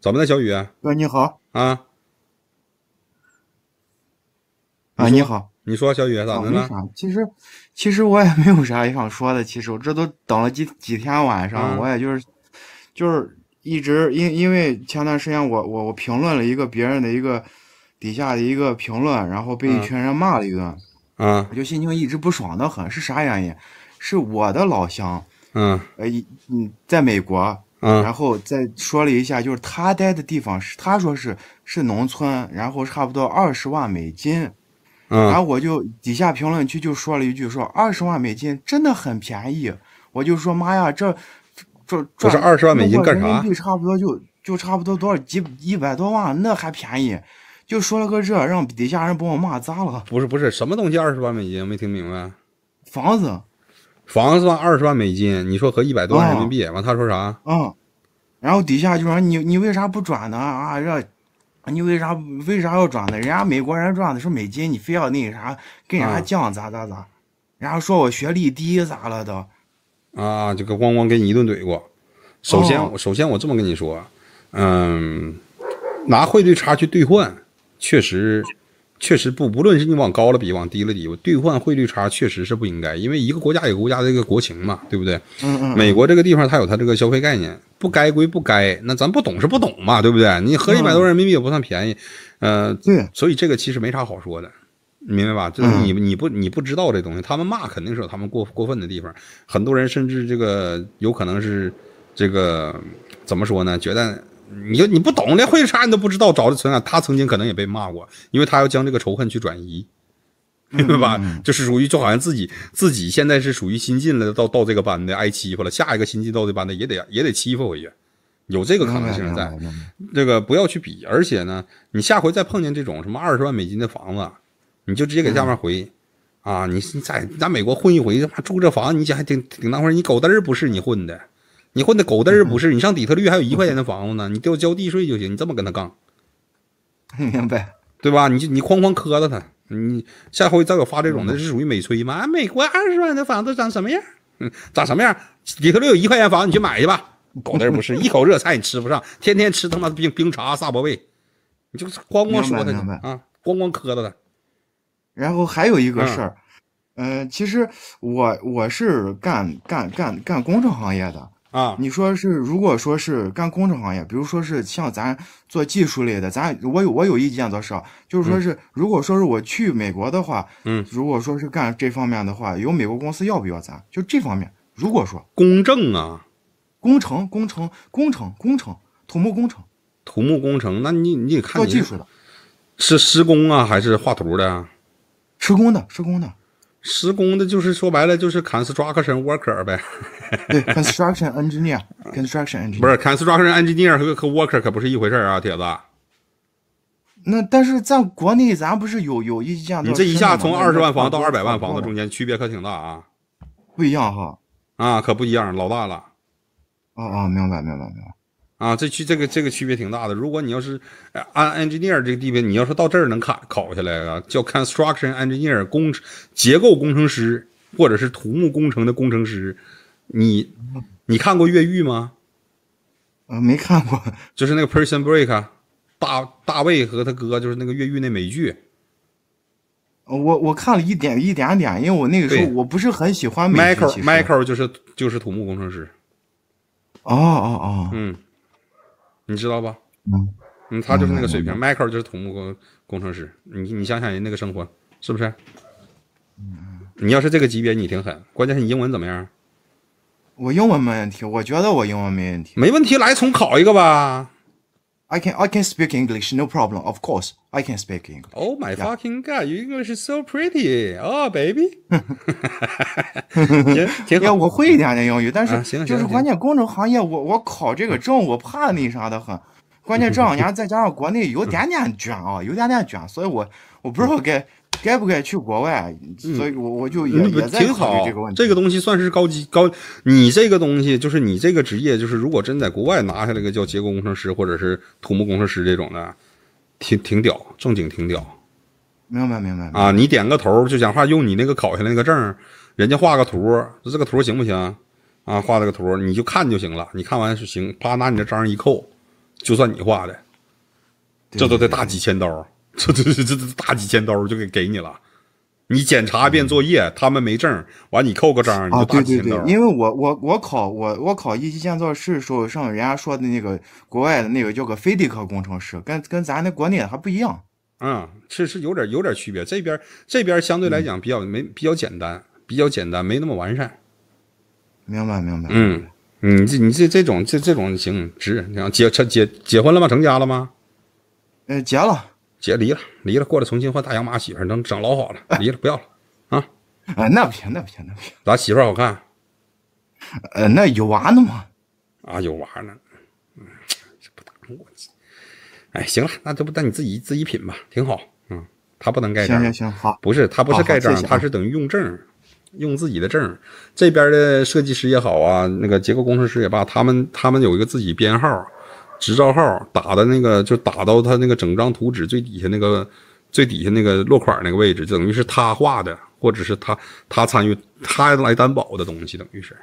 怎么了，小雨？哥，你好啊！啊，你好。你说小雨咋的呢？其实，其实我也没有啥想说的。其实，我这都等了几几天晚上，我也就是，就是一直因因为前段时间我我我评论了一个别人的一个底下的一个评论，然后被一群人骂了一顿。嗯。我就心情一直不爽的很，是啥原因？是我的老乡。嗯。哎，嗯，在美国。然后再说了一下，就是他待的地方是他说是是农村，然后差不多二十万美金，然后我就底下评论区就说了一句说二十万美金真的很便宜，我就说妈呀这这赚二十万美金干啥？差不多就就差不多多少几一百多万那还便宜，就说了个这让底下人把我骂砸了。不是不是什么东西二十万美金没听明白？房子。房子二十万美金，你说合一百多万人民币，完他说啥？嗯，然后底下就说你你为啥不转呢？啊，这你为啥为啥要转呢？人家美国人赚的是美金，你非要那个啥跟人家犟咋咋咋，然后说我学历低咋了都，啊，就个咣咣给你一顿怼过。首先，首先我这么跟你说，嗯，拿汇率差去兑换，确实。确实不，不论是你往高了比，往低了比，兑换汇率差确实是不应该，因为一个国家有国家的这个国情嘛，对不对？嗯嗯。美国这个地方它有它这个消费概念，不该归不该，那咱不懂是不懂嘛，对不对？你合一百多人民币也不算便宜，呃，对。所以这个其实没啥好说的，明白吧？就是你你不你不知道这东西，他们骂肯定是有他们过过分的地方，很多人甚至这个有可能是这个怎么说呢？觉得。你就你不懂，连会差你都不知道，找的存感，他曾经可能也被骂过，因为他要将这个仇恨去转移，对吧？就是属于就好像自己自己现在是属于新进了到到这个班的，挨欺负了，下一个新进到这班的也得也得欺负回去，有这个可能性在。这个不要去比，而且呢，你下回再碰见这种什么二十万美金的房子，你就直接给下面回，啊，你你在在美国混一回他妈住这房子你家还挺挺那儿，你狗嘚儿不是你混的。你混的狗嘚儿不是？你上底特律还有一块钱的房子呢，你就交地税就行。你这么跟他杠，明白？对吧？你就你哐哐磕着他，你下回再给我发这种的，是属于美吹吗？美国二十万的房子长什么样？嗯，长什么样？底特律有一块钱房子，你去买去吧。狗嘚儿不是，一口热菜你吃不上，天天吃他妈冰冰茶、萨博味，你就哐哐说他啊，哐哐磕着他。然后还有一个事儿，嗯，其实我我是干干干干工程行业的。啊，你说是，如果说是干工程行业，比如说是像咱做技术类的，咱我有我有意见，的是，就是说是，如果说是我去美国的话，嗯，如果说是干这方面的话，有美国公司要不要咱？就这方面，如果说公正啊，工程工程工程工程土木工程，土木工程，那你你得看，做技术的，是施工啊还是画图的？施工的，施工的。施工的就是说白了就是 construction worker 呗，对 construction engineer，construction engineer 不是 construction engineer 和和 worker 可不是一回事啊，铁子。那但是在国内咱不是有有一件，你这一下从二十万房到二百万房子中间区别可挺大啊，不一样哈，啊可不一样，老大了。哦哦，明白明白明白。啊，这区这个这个区别挺大的。如果你要是按 engineer 这个地位，你要说到这儿能考考下来啊，叫 construction engineer 工结构工程师或者是土木工程的工程师。你你看过越狱吗？啊，没看过，就是那个 person break 大大卫和他哥，就是那个越狱那美剧。我我看了一点一点点，因为我那个时候我不是很喜欢美。Michael Michael 就是就是土木工程师。哦哦哦，嗯。你知道吧？嗯，他就是那个水平。Michael 就是土木工工程师。你你想想人那个生活是不是？你要是这个级别，你挺狠。关键是你英文怎么样？我英文没问题，我觉得我英文没问题。没问题，来重考一个吧。I can I can speak English, no problem. Of course, I can speak English. Oh my fucking god, your English is so pretty, oh baby. 哈哈哈哈哈哈！我会一点点英语，但是就是关键工程行业，我我考这个证，我怕那啥的很。关键这两年再加上国内有点点卷啊，有点点卷，所以我我不知道该该不该去国外，所以我我就也也在考好这个问题。这个东西算是高级高，你这个东西就是你这个职业，就是如果真在国外拿下来个叫结构工程师或者是土木工程师这种的，挺挺屌，正经挺屌。明白明白啊，你点个头就讲话，用你那个考下来那个证，人家画个图，这个图行不行？啊，画了个图你就看就行了，你看完就行，啪拿你的章一扣。就算你画的，这都得大几千刀，这这这这大几千刀就给给你了。你检查一遍作业，他们没证，完你扣个章，你就啊，对对对。因为我我我考我我考一级建造师的时候，上人家说的那个国外的那个叫个菲迪克工程师，跟跟咱的国内还不一样。嗯，是是有点有点区别，这边这边相对来讲比较没比较简单，比较简单，没那么完善。明白明白，嗯。你这你这这种这这种行值？你结成结结婚了吗？成家了吗？呃，结了，结离了，离了，过了重新换大洋马媳妇儿能整老好了，离了不要了，啊？啊，那不行，那不行，那不行。咋媳妇儿好看？呃，那有娃呢吗？啊，有娃呢。嗯，这不打我气。哎，行了，那就不那你自己自己品吧，挺好。嗯，他不能盖章。行行行，好。不是他不是盖章，他是等于用证。用自己的证，这边的设计师也好啊，那个结构工程师也罢，他们他们有一个自己编号、执照号，打的那个就打到他那个整张图纸最底下那个最底下那个落款那个位置，等于是他画的，或者是他他参与他来担保的东西，等于是。